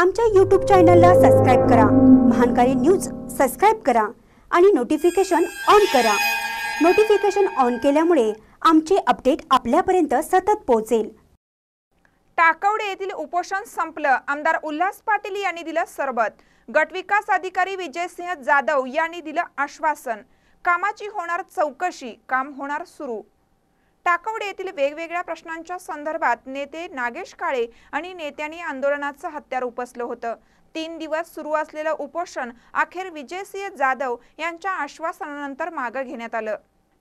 आमच्या यूट्यूब चॅनलला सबस्क्राईब करा महानकारी न्यूज सबस्क्राईब करा आणि नोटिफिकेशन ऑन करा नोटिफिकेशन ऑन केल्यामुळे आमचे अपडेट आपल्यापर्यंत सतत पोहोचेल टाकवडे येथील उपोषण संपलं आमदार उल्हास पाटील यांनी दिलं सरबत गटविकास अधिकारी विजयसिंह जाधव यांनी दिलं आश्वासन कामाची होणार चौकशी काम होणार सुरू येथील वेगवेगळ्या प्रश्नांच्या संदर्भात नेते नागेश काळे आणि नेत्यांनी आंदोलनाचं हत्यार उपसलं होतं तीन दिवस सुरू असलेलं उपोषण अखेर विजयसिंह जाधव यांच्या आश्वासनानंतर मागं घेण्यात आलं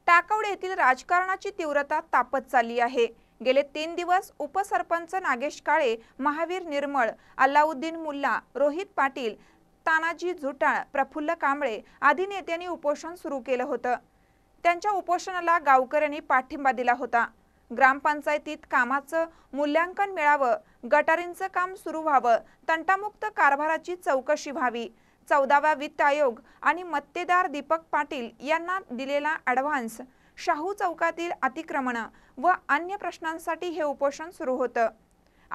टाकवडे येथील राजकारणाची तीव्रता तापत चालली आहे गेले तीन दिवस उपसरपंच नागेश काळे महावीर निर्मळ अल्लाउद्दीन मुल्ला रोहित पाटील तानाजी झुटाळ प्रफुल्ल कांबळे आदी नेत्यांनी उपोषण सुरू केलं होतं त्यांच्या उपोषणाला गावकऱ्यांनी पाठिंबा दिला होता ग्रामपंचायतीत कामाचं मूल्यांकन मिळावं गटारींचं काम सुरू व्हावं तंटामुक्त कारभाराची चौकशी व्हावी चौदावा वित्त आयोग आणि मत्तेदार दीपक पाटील यांना दिलेला ॲडव्हान्स शाहू चौकातील अतिक्रमणं व अन्य प्रश्नांसाठी हे उपोषण सुरू होतं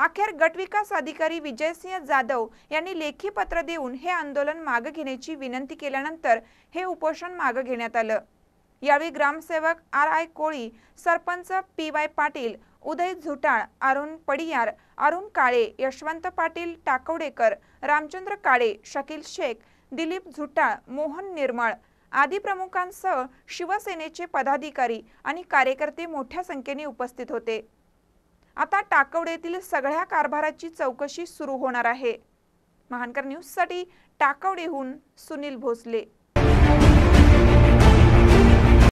अखेर गटविकास अधिकारी विजयसिंह जाधव यांनी लेखी पत्र देऊन हे आंदोलन मागे घेण्याची विनंती केल्यानंतर हे उपोषण मागे घेण्यात आलं यावेळी ग्रामसेवक R I Koli sarpanch P Y Patil Uday Jhutal Arun Padiyar Arun Kale Yashwant Patil Takwadekar Ramchandra Kale Shakeel Shaikh Dilip Jhutal Mohan Nirmal आदी प्रमुखांसह शिवसेनेचे पदाधिकारी आणि कार्यकर्ते मोठ्या संख्येने उपस्थित होते आता टाकवडेतील सगळ्या कारभाराची चौकशी सुरू होणार आहे महानकर न्यूजसाठी टाकवडेहून सुनील भोसले